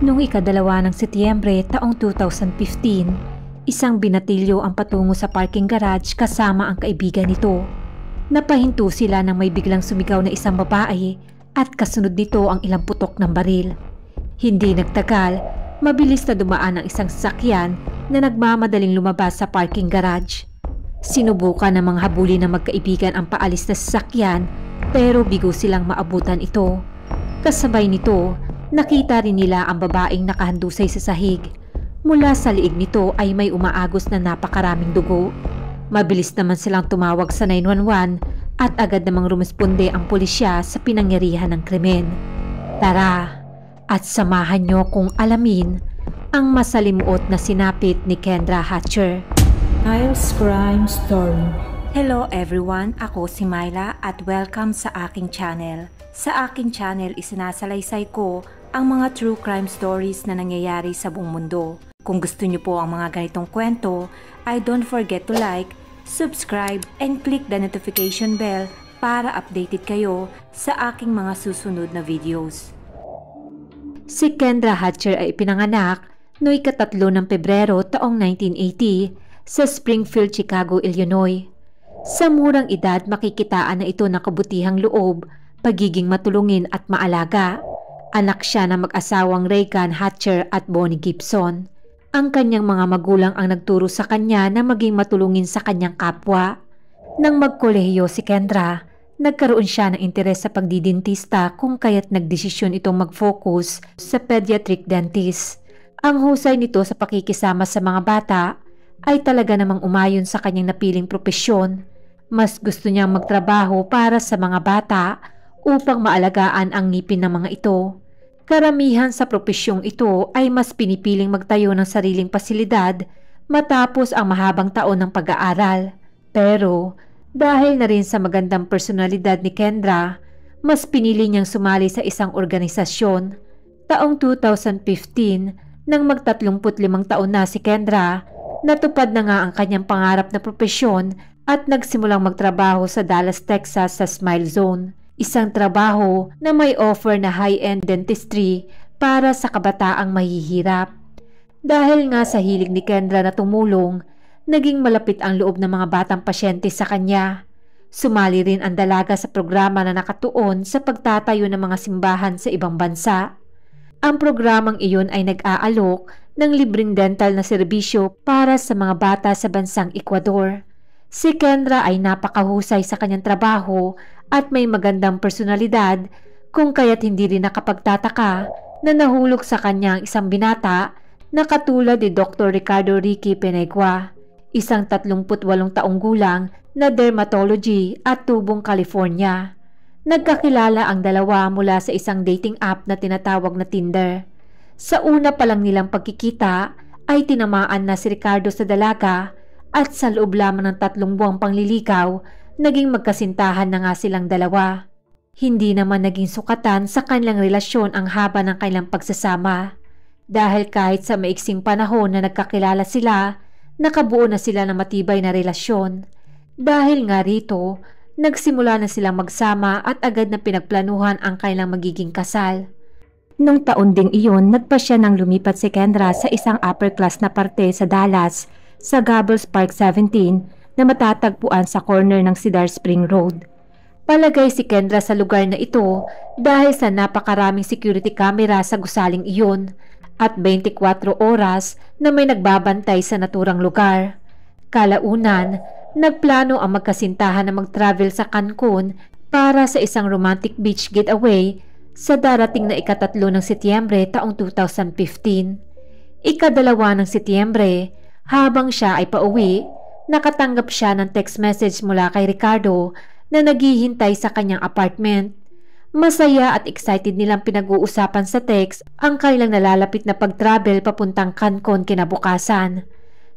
Noong ikadalawa ng Setyembre taong 2015, isang binatilyo ang patungo sa parking garage kasama ang kaibigan nito. Napahinto sila nang may biglang sumigaw na isang babae at kasunod nito ang ilang putok ng baril. Hindi nagtagal, mabilis na dumaan ang isang sasakyan na nagmamadaling lumabas sa parking garage. Sinubukan ng mga habuli ng magkaibigan ang paalis na sasakyan pero bigo silang maabutan ito. Kasabay nito, Nakita rin nila ang babaeng nakahandusay sa sahig. Mula sa liig nito ay may umaagos na napakaraming dugo. Mabilis naman silang tumawag sa 911 at agad namang rumesponde ang pulisya sa pinangyarihan ng krimen. Tara at samahan nyo kung alamin ang masalimuot na sinapit ni Kendra Hatcher. Niles Crime Story Hello everyone, ako si Myla at welcome sa aking channel. Sa aking channel isinasalaysay ko ang mga true crime stories na nangyayari sa buong mundo. Kung gusto niyo po ang mga ganitong kwento, ay don't forget to like, subscribe, and click the notification bell para updated kayo sa aking mga susunod na videos. Si Kendra Hatcher ay ipinanganak noong ikatatlo ng Pebrero taong 1980 sa Springfield, Chicago, Illinois. Sa murang edad makikitaan na ito ng kabutihang loob, pagiging matulungin at maalaga. Anak siya ng mag-asawang Reagan Hatcher at Bonnie Gibson. Ang kanyang mga magulang ang nagturo sa kanya na maging matulungin sa kanyang kapwa. Nang magkolehiyo si Kendra, nagkaroon siya ng interes sa pagdidentista kung kaya't nagdesisyon itong mag-focus sa pediatric dentist. Ang husay nito sa pakikisama sa mga bata ay talaga namang umayon sa kanyang napiling propesyon. Mas gusto niyang magtrabaho para sa mga bata upang maalagaan ang ngipin ng mga ito. Karamihan sa propesyong ito ay mas pinipiling magtayo ng sariling pasilidad matapos ang mahabang taon ng pag-aaral. Pero dahil na rin sa magandang personalidad ni Kendra, mas pinili niyang sumali sa isang organisasyon. Taong 2015, nang magtatlumput limang taon na si Kendra, natupad na nga ang kanyang pangarap na propesyon at nagsimulang magtrabaho sa Dallas, Texas sa Smile Zone isang trabaho na may offer na high-end dentistry para sa kabataang mahihirap. Dahil nga sa hilig ni Kendra na tumulong, naging malapit ang loob ng mga batang pasyente sa kanya. Sumali rin ang dalaga sa programa na nakatuon sa pagtatayo ng mga simbahan sa ibang bansa. Ang programang iyon ay nag-aalok ng libreng dental na serbisyo para sa mga bata sa bansang Ecuador. Si Kendra ay napakahusay sa kanyang trabaho at may magandang personalidad kung kaya't hindi rin nakapagtataka na nahulog sa kanya ang isang binata na katulad ni Dr. Ricardo Ricky Penegua, isang 38 taong gulang na dermatology at tubong California. Nagkakilala ang dalawa mula sa isang dating app na tinatawag na Tinder. Sa una pa lang nilang pagkikita ay tinamaan na si Ricardo sa dalaga at sa loob lamang ng tatlong buwang panglilikaw, naging magkasintahan na nga silang dalawa. Hindi naman naging sukatan sa kanilang relasyon ang haba ng kanilang pagsasama. Dahil kahit sa maiksing panahon na nagkakilala sila, nakabuo na sila ng matibay na relasyon. Dahil nga rito, nagsimula na silang magsama at agad na pinagplanuhan ang kanilang magiging kasal. Nung taon ding iyon, nagpa siya ng lumipat si Kendra sa isang upper class na parte sa Dallas sa Gables Park 17 na matatagpuan sa corner ng Cedar Spring Road. Palagay si Kendra sa lugar na ito dahil sa napakaraming security camera sa gusaling iyon at 24 oras na may nagbabantay sa naturang lugar. Kalaunan, nagplano ang magkasintahan na mag-travel sa Cancun para sa isang romantic beach getaway sa darating na ikatatlo ng Setyembre taong 2015. Ikadalawa ng Setyembre, habang siya ay pauwi, nakatanggap siya ng text message mula kay Ricardo na naghihintay sa kanyang apartment. Masaya at excited nilang pinag-uusapan sa text ang kailang nalalapit na pag-travel papuntang Cancun kinabukasan.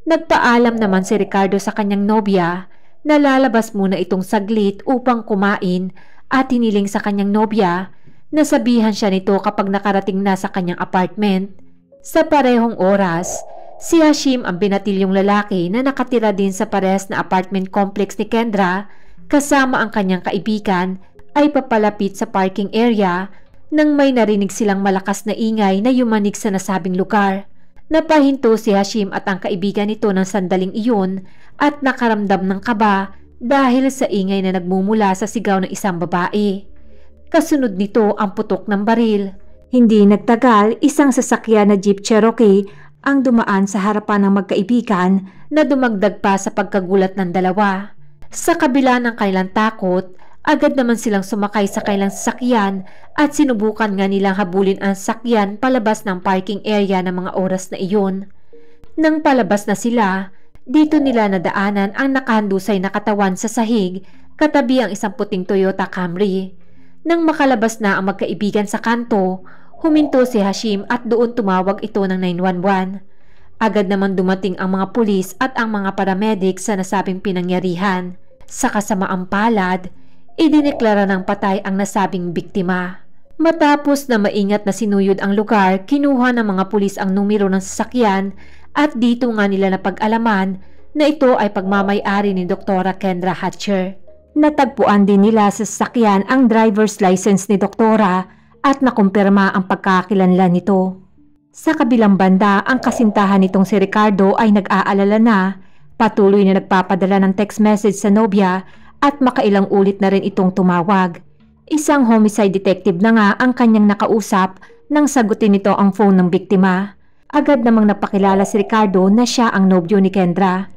Nagpaalam naman si Ricardo sa kanyang nobya na lalabas muna itong saglit upang kumain at hiniling sa kanyang nobya na sabihan siya nito kapag nakarating na sa kanyang apartment. Sa parehong oras, Si Hashim ang binatilyong lalaki na nakatira din sa parehas na apartment complex ni Kendra kasama ang kanyang kaibigan ay papalapit sa parking area nang may narinig silang malakas na ingay na yumanig sa nasabing lugar. Napahinto si Hashim at ang kaibigan nito ng sandaling iyon at nakaramdam ng kaba dahil sa ingay na nagmumula sa sigaw ng isang babae. Kasunod nito ang putok ng baril. Hindi nagtagal, isang sasakyan na Jeep Cherokee ang dumaan sa harapan ng magkaibigan na dumagdag pa sa pagkagulat ng dalawa. Sa kabila ng kailang takot, agad naman silang sumakay sa kailang sakyan at sinubukan nga nilang habulin ang sakyan palabas ng parking area ng mga oras na iyon. Nang palabas na sila, dito nila nadaanan ang nakahandusay na katawan sa sahig katabi ang isang puting Toyota Camry. Nang makalabas na ang magkaibigan sa kanto, Huminto si Hashim at doon tumawag ito ng 911. Agad naman dumating ang mga pulis at ang mga paramedic sa nasabing pinangyarihan. Sa kasamaang palad, idineklara ng patay ang nasabing biktima. Matapos na maingat na sinuyod ang lugar, kinuha ng mga pulis ang numero ng sasakyan at dito nga nila napag-alaman na ito ay pagmamayari ni Dr. Kendra Hatcher. Natagpuan din nila sa sasakyan ang driver's license ni Doktora at nakumpirma ang pagkakilanlan nito. Sa kabilang banda, ang kasintahan nitong si Ricardo ay nag-aalala na, patuloy na nagpapadala ng text message sa nobya at makailang ulit na rin itong tumawag. Isang homicide detective na nga ang kanyang nakausap nang sagutin nito ang phone ng biktima. Agad namang napakilala si Ricardo na siya ang nobyo ni Kendra.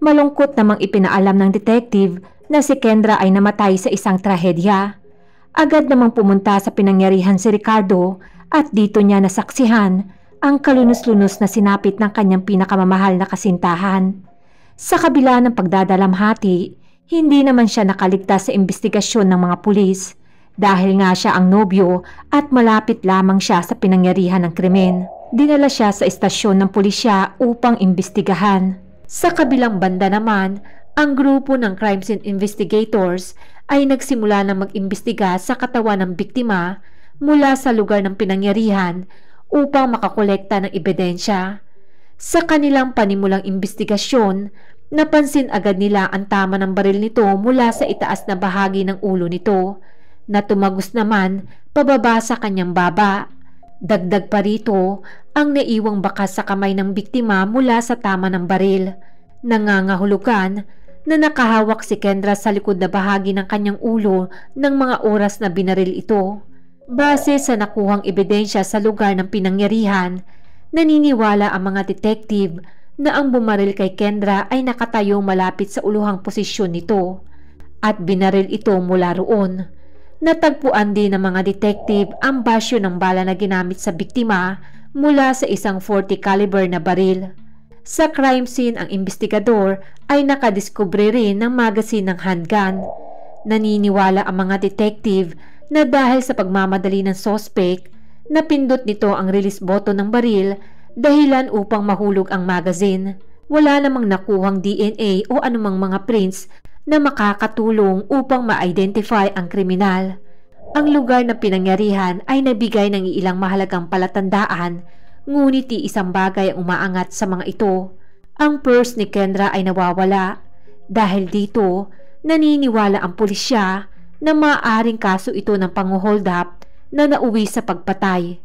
Malungkot namang ipinaalam ng detective na si Kendra ay namatay sa isang trahedya. Agad namang pumunta sa pinangyarihan si Ricardo at dito niya nasaksihan ang kalunos-lunos na sinapit ng kanyang pinakamamahal na kasintahan. Sa kabila ng pagdadalamhati, hindi naman siya nakaligtas sa investigasyon ng mga pulis dahil nga siya ang nobyo at malapit lamang siya sa pinangyarihan ng krimen. Dinala siya sa istasyon ng pulisya upang imbestigahan. Sa kabilang banda naman, ang grupo ng crime scene investigators ay nagsimula na mag-imbestiga sa katawan ng biktima mula sa lugar ng pinangyarihan upang makakolekta ng ebidensya. Sa kanilang panimulang imbestigasyon, napansin agad nila ang tama ng baril nito mula sa itaas na bahagi ng ulo nito na tumagos naman pababa sa kanyang baba. Dagdag pa rito ang naiwang bakas sa kamay ng biktima mula sa tama ng baril. Nangangahulugan na nakahawak si Kendra sa likod na bahagi ng kanyang ulo ng mga oras na binaril ito. Base sa nakuhang ebidensya sa lugar ng pinangyarihan, naniniwala ang mga detective na ang bumaril kay Kendra ay nakatayo malapit sa uluhang posisyon nito at binaril ito mula roon. Natagpuan din ng mga detective ang basyo ng bala na ginamit sa biktima mula sa isang 40 caliber na baril. Sa crime scene, ang investigador ay nakadiskubre rin ng magazine ng handgun. Naniniwala ang mga detective na dahil sa pagmamadali ng sospek, napindot nito ang release button ng baril dahilan upang mahulog ang magazine. Wala namang nakuhang DNA o anumang mga prints na makakatulong upang ma-identify ang kriminal. Ang lugar na pinangyarihan ay nabigay ng ilang mahalagang palatandaan Ngunit isang bagay ang umaangat sa mga ito. Ang purse ni Kendra ay nawawala. Dahil dito, naniniwala ang pulisya na maaaring kaso ito ng panguhold up na nauwi sa pagpatay.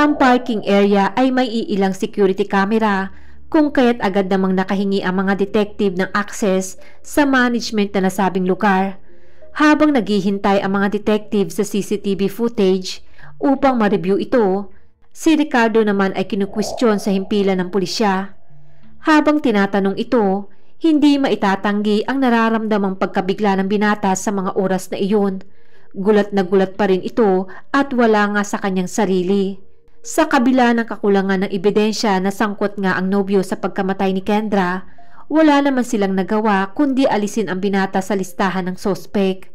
Ang parking area ay may iilang security camera kung kaya't agad namang nakahingi ang mga detective ng access sa management na nasabing lugar. Habang naghihintay ang mga detective sa CCTV footage upang ma-review ito, Si Ricardo naman ay kinukwestiyon sa himpilan ng pulisya. Habang tinatanong ito, hindi maitatanggi ang nararamdamang pagkabigla ng binata sa mga oras na iyon. Gulat na gulat pa rin ito at wala nga sa kanyang sarili. Sa kabila ng kakulangan ng ebidensya na sangkot nga ang nobyo sa pagkamatay ni Kendra, wala naman silang nagawa kundi alisin ang binata sa listahan ng sospek.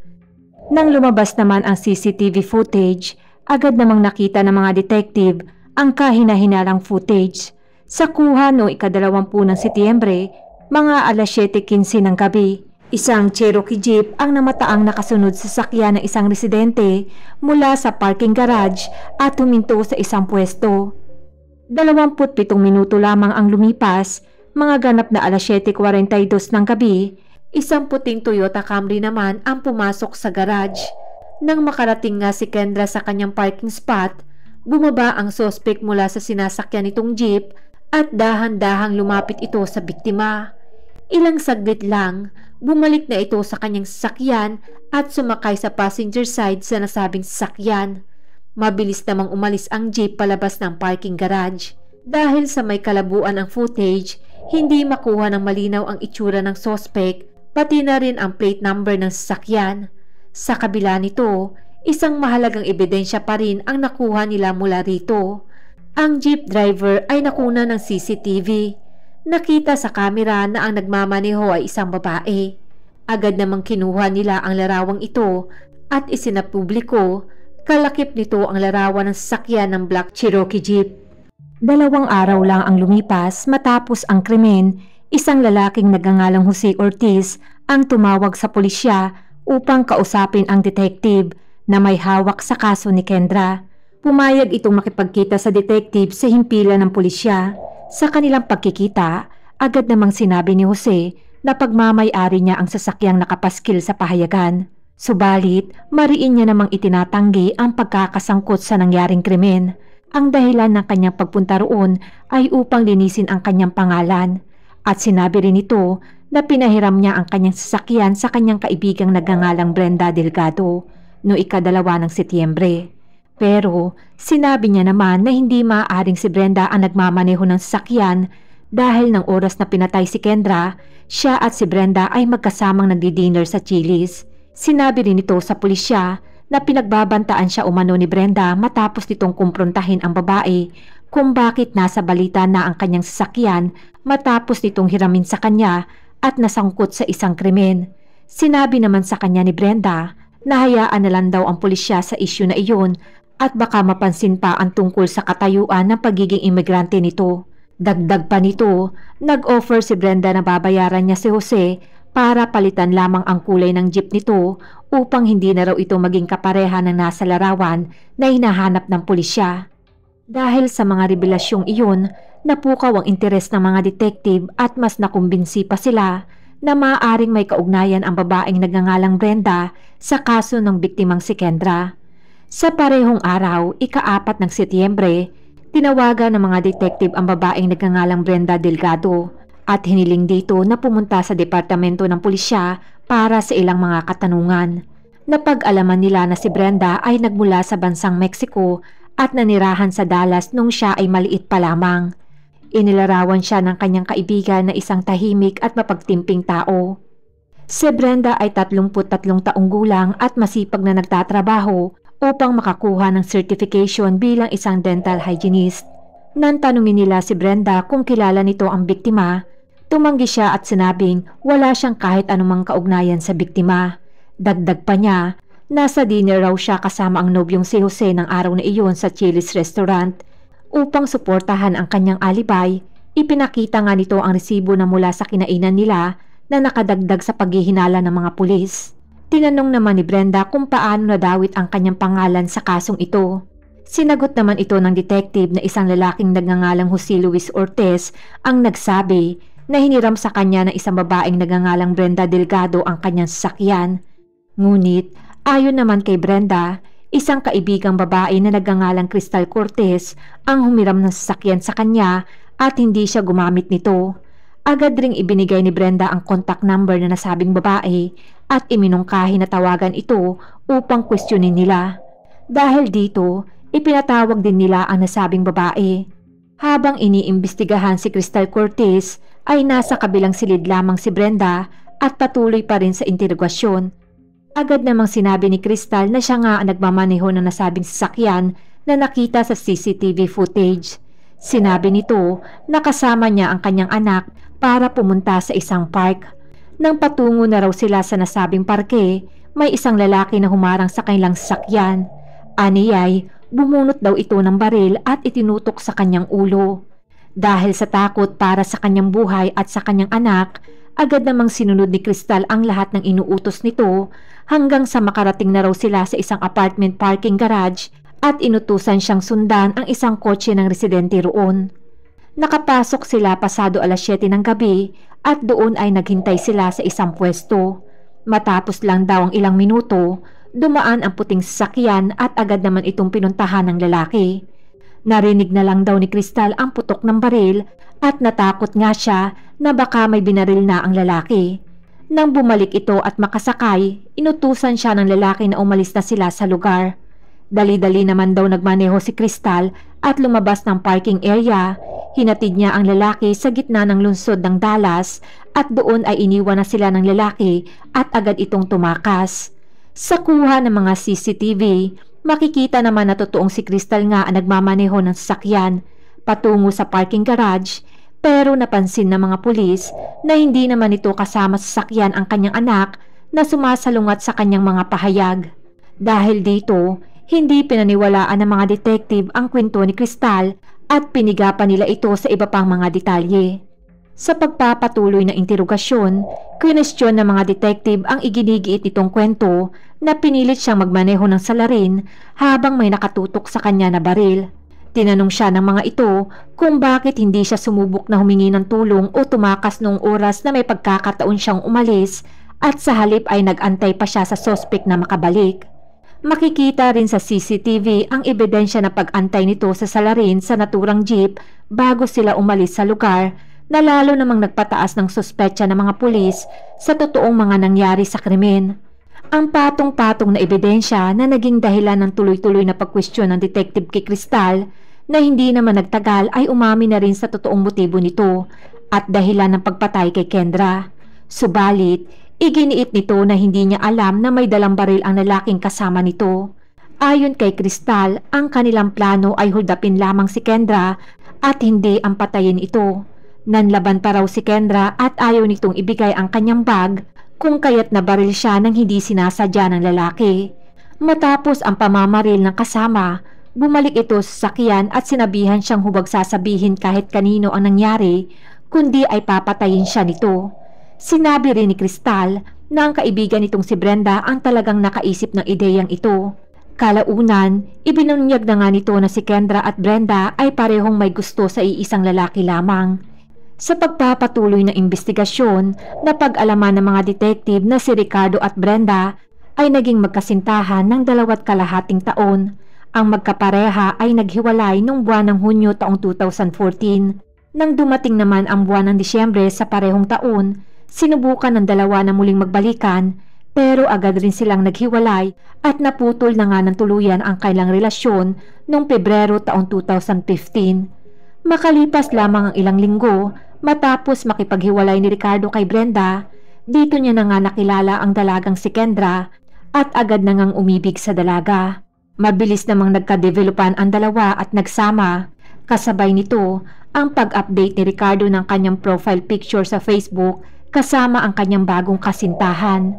Nang lumabas naman ang CCTV footage, Agad namang nakita ng mga detective ang kahinahinalang footage. Sa kuha no ikadalawampu ng Setyembre, mga alas 7.15 ng gabi, isang Cherokee Jeep ang namataang nakasunod sa sakyan ng isang residente mula sa parking garage at huminto sa isang pwesto. 27 minuto lamang ang lumipas, mga ganap na alas 7.42 ng gabi, isang puting Toyota Camry naman ang pumasok sa garage. Nang makarating nga si Kendra sa kanyang parking spot, bumaba ang sospek mula sa sinasakyan nitong jeep at dahan-dahang lumapit ito sa biktima. Ilang saglit lang, bumalik na ito sa kanyang sasakyan at sumakay sa passenger side sa nasabing sasakyan. Mabilis namang umalis ang jeep palabas ng parking garage. Dahil sa may kalabuan ang footage, hindi makuha ng malinaw ang itsura ng sospek pati na rin ang plate number ng sasakyan. Sa kabila nito, isang mahalagang ebidensya pa rin ang nakuha nila mula rito. Ang jeep driver ay nakuna ng CCTV. Nakita sa kamera na ang nagmamaneho ay isang babae. Agad namang kinuha nila ang larawang ito at isinapubliko. Kalakip nito ang larawan ng sasakyan ng Black Cherokee Jeep. Dalawang araw lang ang lumipas matapos ang krimen, isang lalaking nagangalang Jose Ortiz ang tumawag sa pulisya upang kausapin ang detective na may hawak sa kaso ni Kendra. Pumayag itong makipagkita sa detective sa himpilan ng pulisya. Sa kanilang pagkikita, agad namang sinabi ni Jose na pagmamayari niya ang sasakyang nakapaskil sa pahayagan. Subalit, mariin niya namang itinatanggi ang pagkakasangkot sa nangyaring krimen. Ang dahilan ng kanyang pagpunta roon ay upang linisin ang kanyang pangalan. At sinabi rin ito na pinahiram niya ang kanyang sasakyan sa kanyang kaibigang nagangalang Brenda Delgado no ikadalawa ng Setyembre. Pero sinabi niya naman na hindi maaaring si Brenda ang nagmamaneho ng sasakyan dahil ng oras na pinatay si Kendra, siya at si Brenda ay magkasamang nagdi-dinner sa Chili's. Sinabi rin nito sa pulisya na pinagbabantaan siya umano ni Brenda matapos nitong kumprontahin ang babae kung bakit nasa balita na ang kanyang sasakyan matapos nitong hiramin sa kanya at nasangkot sa isang krimen. Sinabi naman sa kanya ni Brenda na hayaan na lang daw ang pulisya sa isyu na iyon at baka mapansin pa ang tungkol sa katayuan ng pagiging imigrante nito. Dagdag pa nito, nag-offer si Brenda na babayaran niya si Jose para palitan lamang ang kulay ng jeep nito upang hindi na raw ito maging kapareha ng nasa larawan na hinahanap ng pulisya. Dahil sa mga revelasyong iyon, napukaw ang interes ng mga detective at mas nakumbinsi pa sila na maaaring may kaugnayan ang babaeng nagngangalang Brenda sa kaso ng biktimang si Kendra. Sa parehong araw, ikaapat ng Setyembre, tinawagan ng mga detective ang babaeng nagngangalang Brenda Delgado at hiniling dito na pumunta sa departamento ng pulisya para sa ilang mga katanungan. Napag-alaman nila na si Brenda ay nagmula sa bansang Mexico at nanirahan sa Dallas nung siya ay maliit pa lamang. Inilarawan siya ng kanyang kaibigan na isang tahimik at mapagtimping tao. Si Brenda ay 33 taong gulang at masipag na nagtatrabaho upang makakuha ng certification bilang isang dental hygienist. Nang tanungin nila si Brenda kung kilala nito ang biktima, tumanggi siya at sinabing wala siyang kahit anumang kaugnayan sa biktima. Dagdag pa niya Nasa dinner raw siya kasama ang nobyong si Jose ng araw na iyon sa Chili's restaurant upang suportahan ang kanyang alibay. Ipinakita nga nito ang resibo na mula sa kinainan nila na nakadagdag sa paghihinala ng mga pulis. Tinanong naman ni Brenda kung paano nadawit ang kanyang pangalan sa kasong ito. Sinagot naman ito ng detective na isang lalaking nagngangalang Jose Luis Ortiz ang nagsabi na hiniram sa kanya ng isang babaeng nagngangalang Brenda Delgado ang kanyang sakyan. Ngunit Ayon naman kay Brenda, isang kaibigang babae na nagangalang Crystal Cortez ang humiram ng sasakyan sa kanya at hindi siya gumamit nito. Agad ring ibinigay ni Brenda ang contact number na nasabing babae at iminungkahi na tawagan ito upang kwestiyonin nila. Dahil dito, ipinatawag din nila ang nasabing babae. Habang iniimbestigahan si Crystal Cortez ay nasa kabilang silid lamang si Brenda at patuloy pa rin sa interogasyon. Agad namang sinabi ni Crystal na siya nga ang nagmamaneho ng nasabing sasakyan na nakita sa CCTV footage. Sinabi nito na kasama niya ang kanyang anak para pumunta sa isang park. Nang patungo na raw sila sa nasabing parke, may isang lalaki na humarang sa kanilang sasakyan. Aniyay, bumunot daw ito ng baril at itinutok sa kanyang ulo. Dahil sa takot para sa kanyang buhay at sa kanyang anak, agad namang sinunod ni Crystal ang lahat ng inuutos nito hanggang sa makarating na raw sila sa isang apartment parking garage at inutusan siyang sundan ang isang kotse ng residente roon. Nakapasok sila pasado alas 7 ng gabi at doon ay naghintay sila sa isang pwesto. Matapos lang daw ang ilang minuto, dumaan ang puting sasakyan at agad naman itong pinuntahan ng lalaki. Narinig na lang daw ni Crystal ang putok ng baril at natakot nga siya na baka may binaril na ang lalaki. Nang bumalik ito at makasakay, inutusan siya ng lalaki na umalis na sila sa lugar. Dali-dali naman daw nagmaneho si Crystal at lumabas ng parking area. Hinatid niya ang lalaki sa gitna ng lungsod ng Dallas at doon ay iniwan na sila ng lalaki at agad itong tumakas. Sa kuha ng mga CCTV, makikita naman na totoong si Crystal nga ang nagmamaneho ng sasakyan patungo sa parking garage pero napansin ng mga pulis na hindi naman ito kasama sa sakyan ang kanyang anak na sumasalungat sa kanyang mga pahayag. Dahil dito, hindi pinaniwalaan ng mga detective ang kwento ni Kristal at pinigapan nila ito sa iba pang mga detalye. Sa pagpapatuloy ng interogasyon, kinestyon ng mga detective ang iginigiit nitong kwento na pinilit siyang magmaneho ng salarin habang may nakatutok sa kanya na baril. Tinanong siya ng mga ito kung bakit hindi siya sumubok na humingi ng tulong o tumakas noong oras na may pagkakataon siyang umalis at sa halip ay nagantay pa siya sa sospek na makabalik. Makikita rin sa CCTV ang ebidensya na pagantay nito sa salarin sa naturang jeep bago sila umalis sa lugar na lalo namang nagpataas ng suspetsa ng mga pulis sa totoong mga nangyari sa krimen. Ang patong-patong na ebidensya na naging dahilan ng tuloy-tuloy na pagkwestiyon ng detective kay Kristal na hindi naman nagtagal ay umami na rin sa totoong motibo nito at dahilan ng pagpatay kay Kendra. Subalit, iginiit nito na hindi niya alam na may dalang baril ang lalaking kasama nito. Ayon kay Kristal, ang kanilang plano ay huldapin lamang si Kendra at hindi ang patayin ito. Nanlaban pa raw si Kendra at ayaw nitong ibigay ang kanyang bag kung kaya't nabaril siya nang hindi sinasadya ng lalaki. Matapos ang pamamaril ng kasama, bumalik ito sa sakyan at sinabihan siyang hubag sasabihin kahit kanino ang nangyari, kundi ay papatayin siya nito. Sinabi rin ni Kristal na ang kaibigan nitong si Brenda ang talagang nakaisip ng ideyang ito. Kalaunan, ibinunyag na nga nito na si Kendra at Brenda ay parehong may gusto sa iisang lalaki lamang. Sa pagpapatuloy ng investigasyon, napag-alaman ng mga detective na si Ricardo at Brenda ay naging magkasintahan ng dalawat kalahating taon. Ang magkapareha ay naghiwalay noong buwan ng Hunyo taong 2014. Nang dumating naman ang buwan ng Disyembre sa parehong taon, sinubukan ng dalawa na muling magbalikan pero agad rin silang naghiwalay at naputol na nga ng tuluyan ang kailang relasyon noong Pebrero taong 2015. Makalipas lamang ang ilang linggo, Matapos makipaghiwalay ni Ricardo kay Brenda, dito niya na nga nakilala ang dalagang si Kendra at agad na ngang umibig sa dalaga. Mabilis namang nagka-developan ang dalawa at nagsama. Kasabay nito ang pag-update ni Ricardo ng kanyang profile picture sa Facebook kasama ang kanyang bagong kasintahan.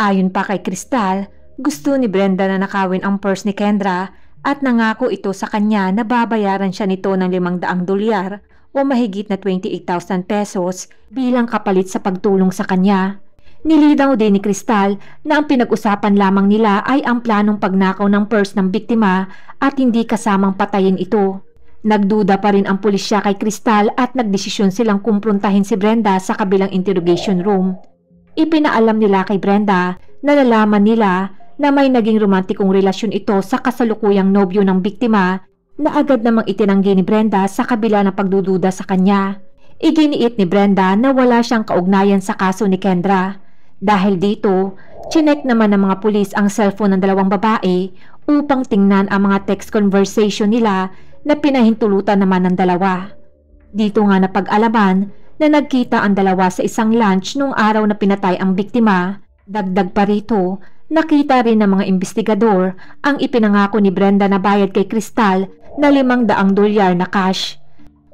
Ayon pa kay Crystal, gusto ni Brenda na nakawin ang purse ni Kendra at nangako ito sa kanya na babayaran siya nito ng 500 dolyar o mahigit na 28,000 pesos bilang kapalit sa pagtulong sa kanya. Nilidaw din ni Kristal na ang pinag-usapan lamang nila ay ang planong pagnakaw ng purse ng biktima at hindi kasamang patayin ito. Nagduda pa rin ang pulisya kay Kristal at nagdesisyon silang kumprontahin si Brenda sa kabilang interrogation room. Ipinaalam nila kay Brenda na nalaman nila na may naging romantikong relasyon ito sa kasalukuyang nobyo ng biktima na agad namang itinanggi ni Brenda sa kabila ng pagdududa sa kanya. Iginiit ni Brenda na wala siyang kaugnayan sa kaso ni Kendra. Dahil dito, chinek naman ng mga pulis ang cellphone ng dalawang babae upang tingnan ang mga text conversation nila na pinahintulutan naman ng dalawa. Dito nga napag-alaman na nagkita ang dalawa sa isang lunch noong araw na pinatay ang biktima. Dagdag pa rito, nakita rin ng mga investigador ang ipinangako ni Brenda na bayad kay Kristal na 500 dolyar na cash.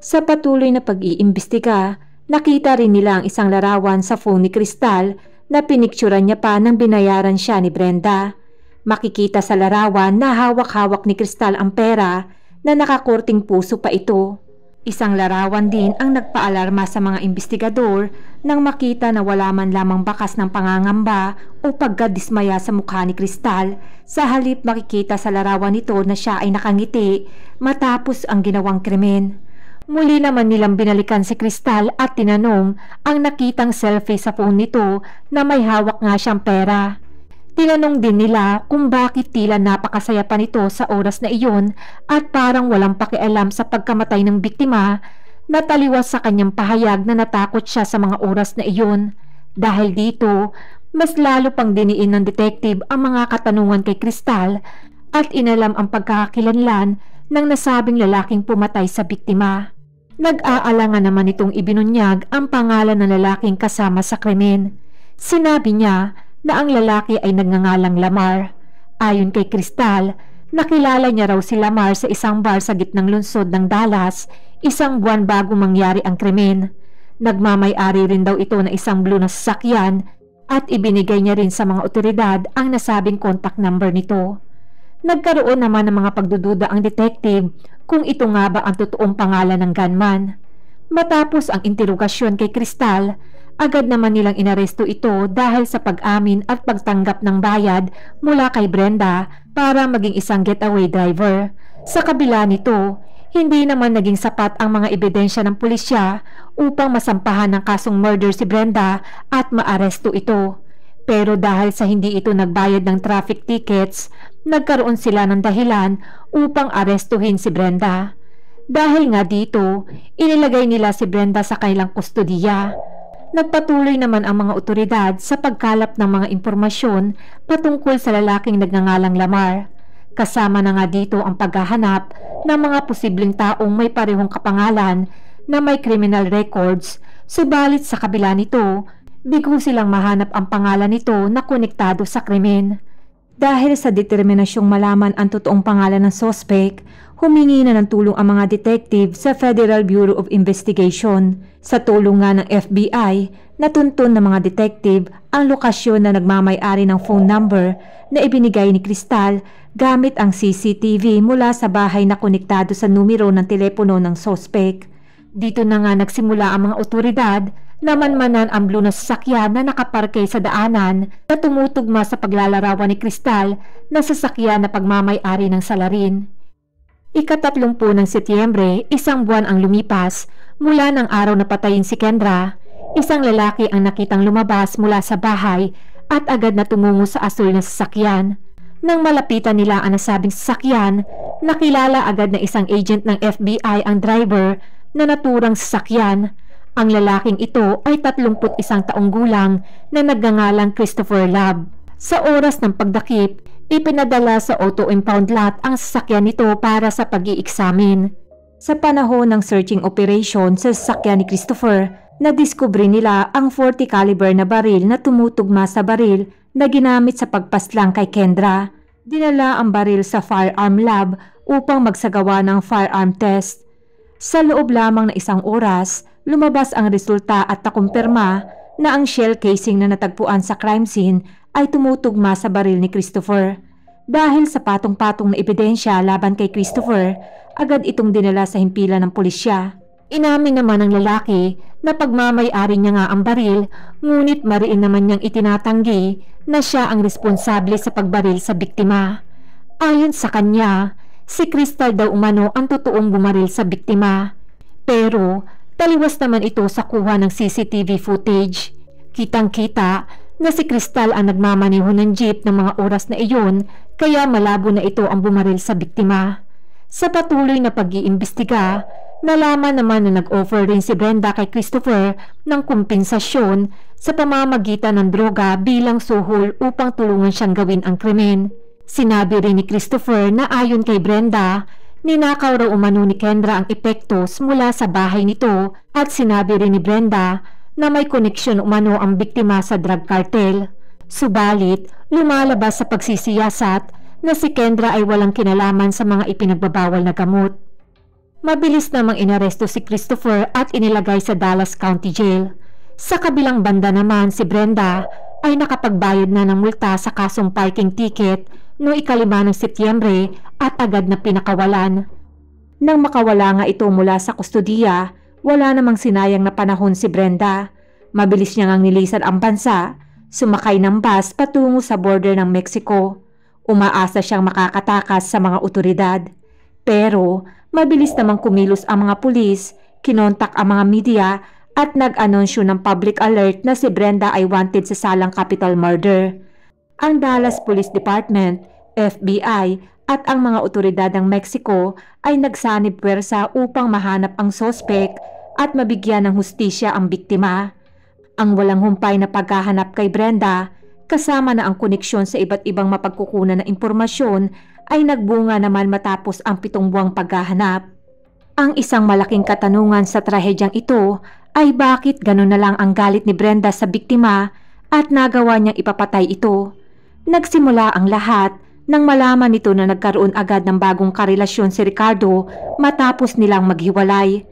Sa patuloy na pag-iimbestiga, nakita rin nila ang isang larawan sa phone ni Crystal na pinikturan niya pa nang binayaran siya ni Brenda. Makikita sa larawan na hawak-hawak ni Crystal ang pera na nakakorting puso pa ito. Isang larawan din ang nagpaalarma sa mga investigador nang makita na wala man lamang bakas ng pangangamba o pagkadismaya sa mukha ni Kristal sa halip makikita sa larawan nito na siya ay nakangiti matapos ang ginawang krimen. Muli naman nilang binalikan si Kristal at tinanong ang nakitang selfie sa phone nito na may hawak nga siyang pera. Tinanong din nila kung bakit tila napakasaya pa nito sa oras na iyon at parang walang pakialam sa pagkamatay ng biktima na taliwas sa kanyang pahayag na natakot siya sa mga oras na iyon. Dahil dito, mas lalo pang diniin ng detective ang mga katanungan kay Kristal at inalam ang pagkakakilanlan ng nasabing lalaking pumatay sa biktima. Nag-aalangan naman itong ibinunyag ang pangalan ng lalaking kasama sa krimen. Sinabi niya na ang lalaki ay nagngangalang Lamar. Ayon kay Crystal, nakilala niya raw si Lamar sa isang bar sa gitnang lungsod ng Dallas isang buwan bago mangyari ang krimen. Nagmamayari rin daw ito ng isang blue na sasakyan at ibinigay niya rin sa mga otoridad ang nasabing contact number nito. Nagkaroon naman ng mga pagdududa ang detective kung ito nga ba ang totoong pangalan ng gunman. Matapos ang interogasyon kay Crystal, Agad naman nilang inaresto ito dahil sa pag-amin at pagtanggap ng bayad mula kay Brenda para maging isang getaway driver. Sa kabila nito, hindi naman naging sapat ang mga ebidensya ng pulisya upang masampahan ng kasong murder si Brenda at maaresto ito. Pero dahil sa hindi ito nagbayad ng traffic tickets, nagkaroon sila ng dahilan upang arestuhin si Brenda. Dahil nga dito, inilagay nila si Brenda sa kailang kustodiya. Nagpatuloy naman ang mga otoridad sa pagkalap ng mga impormasyon patungkol sa lalaking nagngangalang Lamar. Kasama na nga dito ang paghahanap ng mga posibleng taong may parehong kapangalan na may criminal records, subalit sa kabila nito, bigo silang mahanap ang pangalan nito na konektado sa krimen. Dahil sa determinasyong malaman ang totoong pangalan ng suspect, humingi na ng tulong ang mga detective sa Federal Bureau of Investigation. Sa tulong nga ng FBI, natuntun ng mga detective ang lokasyon na nagmamayari ng phone number na ibinigay ni Crystal gamit ang CCTV mula sa bahay na konektado sa numero ng telepono ng sospek. Dito na nga nagsimula ang mga otoridad na manmanan ang blue na sasakyan na nakaparke sa daanan na tumutugma sa paglalarawan ni Kristal na sasakyan na pagmamayari ng salarin. Ikatatlong po ng Setyembre, isang buwan ang lumipas mula ng araw na patayin si Kendra. Isang lalaki ang nakitang lumabas mula sa bahay at agad na tumungo sa asul na sasakyan. Nang malapitan nila ang nasabing sasakyan, nakilala agad na isang agent ng FBI ang driver na naturang sasakyan. Ang lalaking ito ay 31 taong gulang na nagngangalang Christopher Love. Sa oras ng pagdakip, ipinadala sa auto impound lot ang sasakyan nito para sa pag-ieksamin. Sa panahon ng searching operation sa sasakyan ni Christopher, nadiskubre nila ang 40 caliber na baril na tumutugma sa baril na ginamit sa pagpaslang kay Kendra. Dinala ang baril sa firearm lab upang magsagawa ng firearm test. Sa loob lamang na isang oras, lumabas ang resulta at nakumpirma na ang shell casing na natagpuan sa crime scene ay tumutugma sa baril ni Christopher. Dahil sa patong-patong na ebidensya laban kay Christopher, agad itong dinala sa himpila ng pulisya. Inamin naman ng lalaki na pagmamayari niya nga ang baril, ngunit mariin naman niyang itinatanggi na siya ang responsable sa pagbaril sa biktima. Ayon sa kanya, si Crystal daw umano ang totoong bumaril sa biktima. Pero taliwas naman ito sa kuha ng CCTV footage. Kitang-kita na si Kristal ang nagmamaneho ng jeep ng mga oras na iyon kaya malabo na ito ang bumaril sa biktima. Sa patuloy na pag-iimbestiga, nalaman naman na nag-offer rin si Brenda kay Christopher ng kumpensasyon sa pamamagitan ng droga bilang suhol upang tulungan siyang gawin ang krimen. Sinabi rin ni Christopher na ayon kay Brenda, ninakaw raw umano ni Kendra ang epektos mula sa bahay nito at sinabi rin ni Brenda na may koneksyon umano ang biktima sa drug cartel. Subalit, lumalabas sa pagsisiyasat na si Kendra ay walang kinalaman sa mga ipinagbabawal na gamot. Mabilis namang inaresto si Christopher at inilagay sa Dallas County Jail. Sa kabilang banda naman si Brenda ay nakapagbayad na ng multa sa kasong parking ticket no ikalima ng Setyembre at agad na pinakawalan. Nang makawala nga ito mula sa kustudiya, wala namang sinayang na panahon si Brenda. Mabilis niyang ang nilisan ang bansa, sumakay ng bus patungo sa border ng Mexico. Umaasa siyang makakatakas sa mga otoridad. Pero mabilis namang kumilos ang mga pulis, kinontak ang mga media at nag-anunsyo ng public alert na si Brenda ay wanted sa salang capital murder. Ang Dallas Police Department, FBI at ang mga otoridad ng Mexico ay nagsanib pwersa upang mahanap ang sospek at mabigyan ng hustisya ang biktima. Ang walang humpay na paghahanap kay Brenda kasama na ang koneksyon sa iba't ibang mapagkukunan na impormasyon ay nagbunga naman matapos ang pitong buwang paghahanap. Ang isang malaking katanungan sa trahedyang ito ay bakit ganun na lang ang galit ni Brenda sa biktima at nagawa niyang ipapatay ito. Nagsimula ang lahat nang malaman nito na nagkaroon agad ng bagong karelasyon si Ricardo matapos nilang maghiwalay.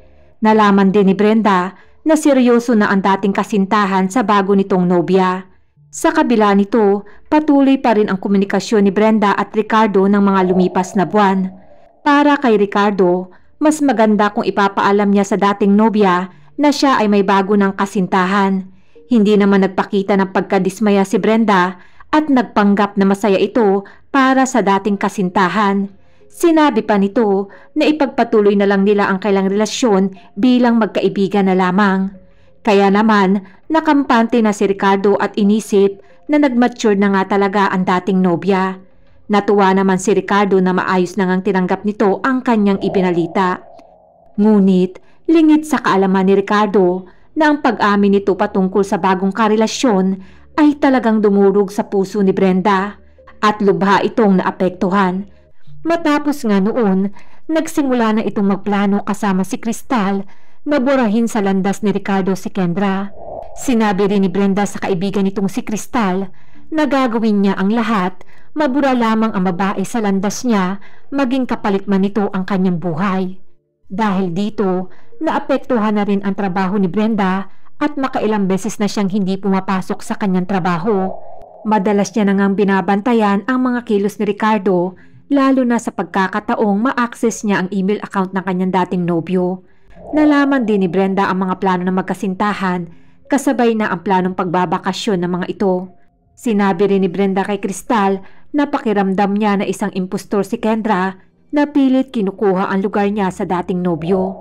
Nalaman din ni Brenda na seryoso na ang dating kasintahan sa bago nitong nobya. Sa kabila nito, patuloy pa rin ang komunikasyon ni Brenda at Ricardo ng mga lumipas na buwan. Para kay Ricardo, mas maganda kung ipapaalam niya sa dating nobya na siya ay may bago ng kasintahan. Hindi naman nagpakita ng pagkadismaya si Brenda at nagpanggap na masaya ito para sa dating kasintahan. Sinabi pa nito na ipagpatuloy na lang nila ang kailang relasyon bilang magkaibigan na lamang. Kaya naman, nakampante na si Ricardo at inisip na nagmature na nga talaga ang dating nobya. Natuwa naman si Ricardo na maayos nang ngang tinanggap nito ang kanyang ibinalita. Ngunit, lingit sa kaalaman ni Ricardo na ang pag-amin nito patungkol sa bagong karelasyon ay talagang dumurog sa puso ni Brenda at lubha itong naapektuhan Matapos nga noon, nagsimula na itong magplano kasama si Kristal na burahin sa landas ni Ricardo si Kendra. Sinabi rin ni Brenda sa kaibigan nitong si Kristal na gagawin niya ang lahat, mabura lamang ang babae sa landas niya, maging kapalit man ito ang kanyang buhay. Dahil dito, naapektuhan na rin ang trabaho ni Brenda at makailang beses na siyang hindi pumapasok sa kanyang trabaho. Madalas niya na binabantayan ang mga kilos ni Ricardo lalo na sa pagkakataong ma-access niya ang email account ng kanyang dating nobyo. Nalaman din ni Brenda ang mga plano ng magkasintahan, kasabay na ang planong pagbabakasyon ng mga ito. Sinabi rin ni Brenda kay Crystal na pakiramdam niya na isang impostor si Kendra na pilit kinukuha ang lugar niya sa dating nobyo.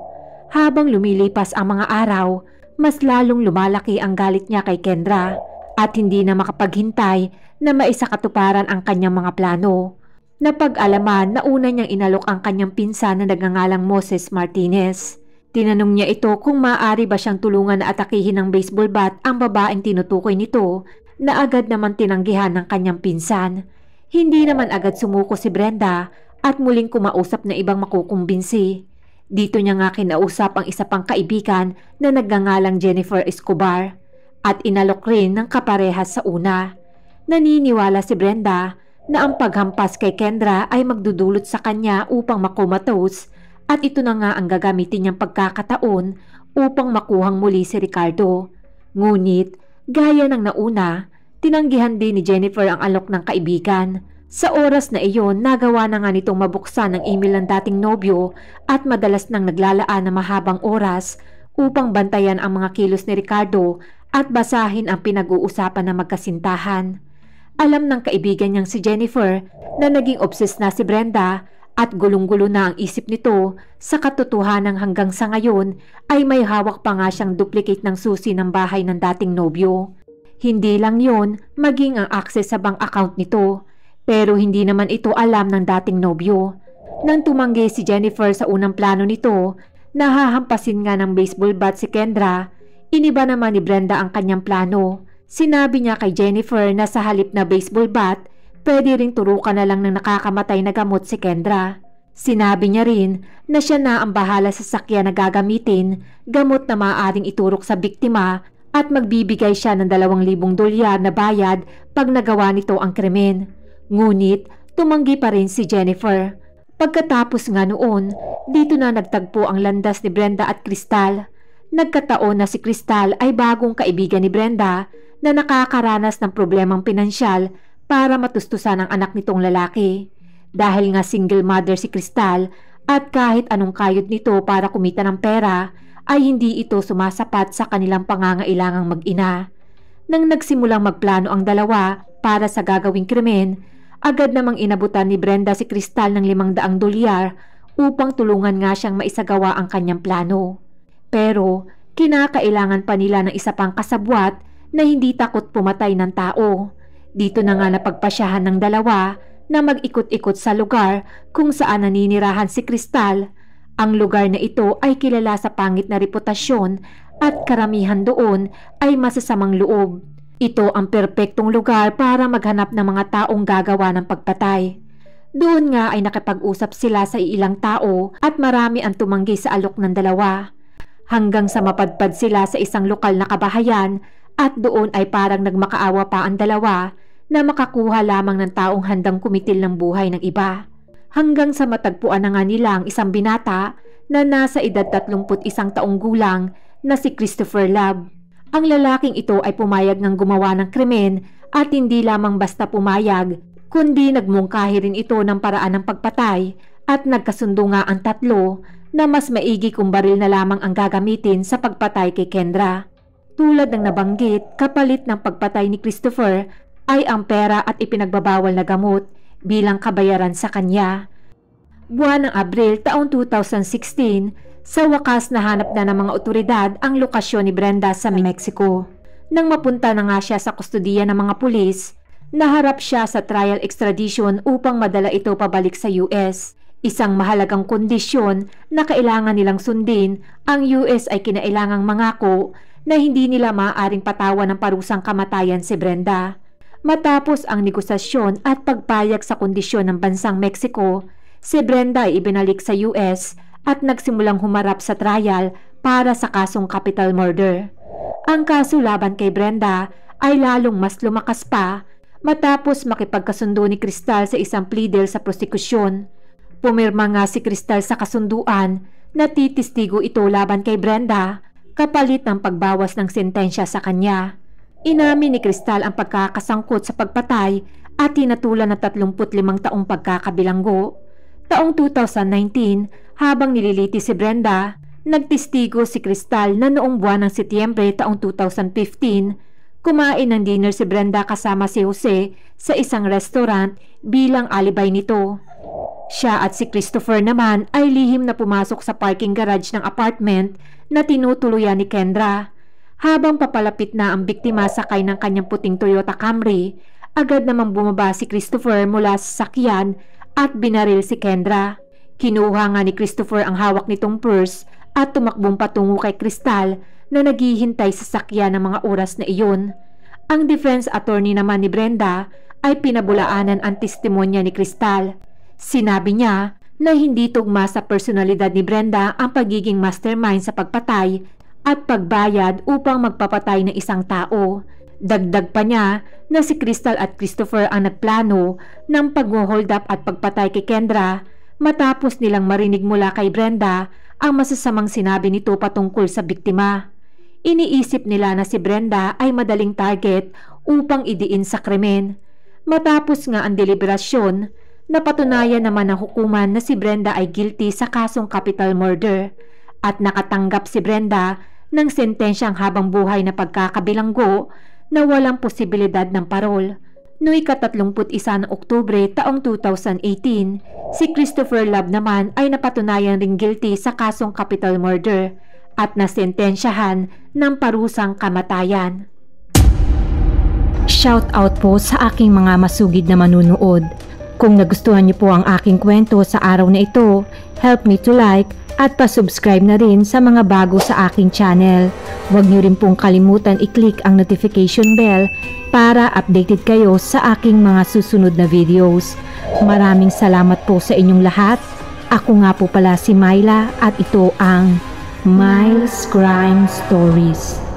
Habang lumilipas ang mga araw, mas lalong lumalaki ang galit niya kay Kendra at hindi na makapaghintay na maisakatuparan ang kanyang mga plano na pag alaman na una niyang inalok ang kanyang pinsan na nagngangalang Moses Martinez. Tinanong niya ito kung maaari ba siyang tulungan na atakihin ng baseball bat ang babaeng tinutukoy nito na agad naman tinanggihan ng kanyang pinsan. Hindi naman agad sumuko si Brenda at muling kumausap na ibang makukumbinsi. Dito niya nga kinausap ang isa pang kaibigan na nagngangalang Jennifer Escobar at inalok rin ng kaparehas sa una. Naniniwala si Brenda na ang paghampas kay Kendra ay magdudulot sa kanya upang makomatose at ito na nga ang gagamitin niyang pagkakataon upang makuhang muli si Ricardo. Ngunit, gaya ng nauna, tinanggihan din ni Jennifer ang alok ng kaibigan. Sa oras na iyon, nagawa na nga nitong mabuksan ang email ng dating nobyo at madalas nang naglalaan ng mahabang oras upang bantayan ang mga kilos ni Ricardo at basahin ang pinag-uusapan ng magkasintahan. Alam ng kaibigan niyang si Jennifer na naging obses na si Brenda at gulong-gulo na ang isip nito sa katotohanan hanggang sa ngayon ay may hawak pa nga siyang duplicate ng susi ng bahay ng dating nobyo. Hindi lang yon maging ang access sa bank account nito pero hindi naman ito alam ng dating nobyo. Nang tumanggi si Jennifer sa unang plano nito, nahahampasin nga ng baseball bat si Kendra, iniba naman ni Brenda ang kanyang plano. Sinabi niya kay Jennifer na sa halip na baseball bat, pwede ring turukan na lang ng nakakamatay na gamot si Kendra. Sinabi niya rin na siya na ang bahala sa sakya na gagamitin, gamot na maaaring iturok sa biktima at magbibigay siya ng 2,000 dolyar na bayad pag nagawa nito ang krimen. Ngunit tumanggi pa rin si Jennifer. Pagkatapos nga noon, dito na nagtagpo ang landas ni Brenda at Crystal. Nagkataon na si Crystal ay bagong kaibigan ni Brenda na nakakaranas ng problemang pinansyal para matustusan ang anak nitong lalaki. Dahil nga single mother si Crystal at kahit anong kayod nito para kumita ng pera ay hindi ito sumasapat sa kanilang pangangailangang mag-ina. Nang nagsimulang magplano ang dalawa para sa gagawing krimen, agad namang inabutan ni Brenda si Crystal ng 500 dolyar upang tulungan nga siyang maisagawa ang kanyang plano. Pero kinakailangan pa nila ng isa pang kasabwat na hindi takot pumatay ng tao. Dito na nga napagpasyahan ng dalawa na mag-ikot-ikot sa lugar kung saan naninirahan si Kristal. Ang lugar na ito ay kilala sa pangit na reputasyon at karamihan doon ay masasamang loob. Ito ang perpektong lugar para maghanap ng mga taong gagawa ng pagpatay. Doon nga ay nakipag-usap sila sa ilang tao at marami ang tumanggi sa alok ng dalawa. Hanggang sa mapadpad sila sa isang lokal na kabahayan at doon ay parang nagmakaawa pa ang dalawa na makakuha lamang ng taong handang kumitil ng buhay ng iba. Hanggang sa matagpuan na nga nila ang isang binata na nasa edad 31 taong gulang na si Christopher Love. Ang lalaking ito ay pumayag ng gumawa ng krimen at hindi lamang basta pumayag kundi nagmungkahi rin ito ng paraan ng pagpatay at nagkasundo nga ang tatlo na mas maigi kung baril na lamang ang gagamitin sa pagpatay kay Kendra. Tulad ng nabanggit, kapalit ng pagpatay ni Christopher ay ang pera at ipinagbabawal na gamot bilang kabayaran sa kanya. Buwan ng Abril taong 2016, sa wakas nahanap na ng mga otoridad ang lokasyon ni Brenda sa Mexico. Nang mapunta na nga siya sa kustudiya ng mga pulis, naharap siya sa trial extradition upang madala ito pabalik sa US. Isang mahalagang kondisyon na kailangan nilang sundin, ang US ay kinailangang mangako na hindi nila maaring patawan ng parusang kamatayan si Brenda. Matapos ang negosasyon at pagpayag sa kondisyon ng bansang Mexico, si Brenda ay ibinalik sa US at nagsimulang humarap sa trial para sa kasong capital murder. Ang kaso laban kay Brenda ay lalong mas lumakas pa matapos makipagkasundo ni Crystal sa isang pleader sa prosekusyon. Pumirma nga si Crystal sa kasunduan na titistigo ito laban kay Brenda kapalit ng pagbawas ng sentensya sa kanya. Inamin ni Kristal ang pagkakasangkot sa pagpatay at tinatulan na 35 taong pagkakabilanggo. Taong 2019, habang nililiti si Brenda, nagtistigo si Kristal na noong buwan ng Setyembre taong 2015, kumain ng dinner si Brenda kasama si Jose sa isang restaurant bilang alibay nito. Siya at si Christopher naman ay lihim na pumasok sa parking garage ng apartment na tinutuluyan ni Kendra. Habang papalapit na ang biktima sakay ng kanyang puting Toyota Camry, agad namang bumaba si Christopher mula sa sakyan at binaril si Kendra. Kinuha nga ni Christopher ang hawak nitong purse at tumakbong patungo kay Crystal na naghihintay sa sakyan ng mga oras na iyon. Ang defense attorney naman ni Brenda ay pinabulaanan ang testimonya ni Crystal. Sinabi niya na hindi tugma sa personalidad ni Brenda ang pagiging mastermind sa pagpatay at pagbayad upang magpapatay ng isang tao. Dagdag pa niya na si Crystal at Christopher ang nagplano ng pag-hold up at pagpatay kay Kendra matapos nilang marinig mula kay Brenda ang masasamang sinabi nito patungkol sa biktima. Iniisip nila na si Brenda ay madaling target upang idiin sa krimen. Matapos nga ang deliberasyon, Napatunayan naman ang hukuman na si Brenda ay guilty sa kasong capital murder at nakatanggap si Brenda ng sentensyang habang buhay na pagkakabilanggo na walang posibilidad ng parol. Noong ikatatlumput isa ng Oktubre taong 2018, si Christopher Love naman ay napatunayan ring guilty sa kasong capital murder at nasentensyahan ng parusang kamatayan. Shout out po sa aking mga masugid na manunood kung nagustuhan niyo po ang aking kwento sa araw na ito, help me to like at pa-subscribe na rin sa mga bago sa aking channel. Huwag niyo rin pong kalimutan i-click ang notification bell para updated kayo sa aking mga susunod na videos. Maraming salamat po sa inyong lahat. Ako nga po pala si Myla at ito ang Miles Crime Stories.